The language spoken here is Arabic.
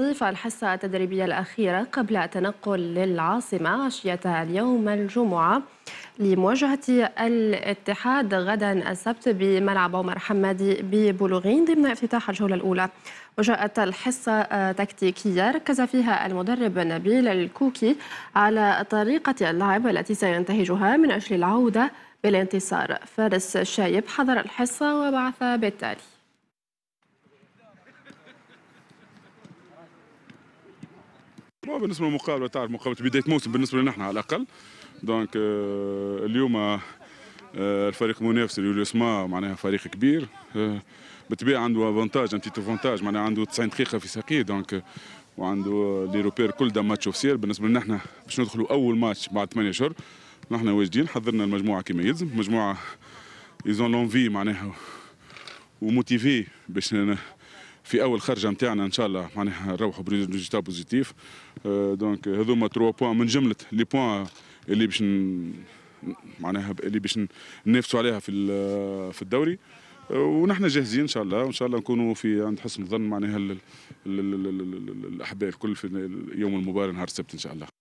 تستضيف الحصة التدريبية الأخيرة قبل التنقل للعاصمة عشية اليوم الجمعة لمواجهة الاتحاد غدا السبت بملعب عمر حمادي ببلوغين ضمن افتتاح الجولة الأولى وجاءت الحصة تكتيكية ركز فيها المدرب نبيل الكوكي على طريقة اللعب التي سينتهجها من أجل العودة بالانتصار فارس الشايب حضر الحصة وبعث بالتالي بالنسبه للمقابله تعرف مقابله بدايه موسم بالنسبه لنا احنا على الاقل دونك آه، اليوم آه، الفريق المنافس اللي ما معناها فريق كبير آه، بالطبيعه عنده افونتاج ان تيت افونتاج معناها عنده 90 دقيقه في ساقيه دونك وعنده لي روبير كل ده ماتش اوفسير بالنسبه لنا احنا باش ندخلوا اول ماتش بعد 8 اشهر نحن واجدين حضرنا المجموعه كما يلزم مجموعه ايزون لونفي معناها وموتيفي باش في اول خرجه نتاعنا ان شاء الله معناها نروحوا بريزultat بوزيتيف دونك آه، euh, هذوما تروا بوان من جمله لي بوان اللي باش معناها اللي باش ننافسوا عليها في في الدوري آه، ونحن جاهزين ان شاء الله وان شاء الله نكونوا في عند حسن الظن معناها الاحباب الكل في يوم المباراه نهار السبت ان شاء الله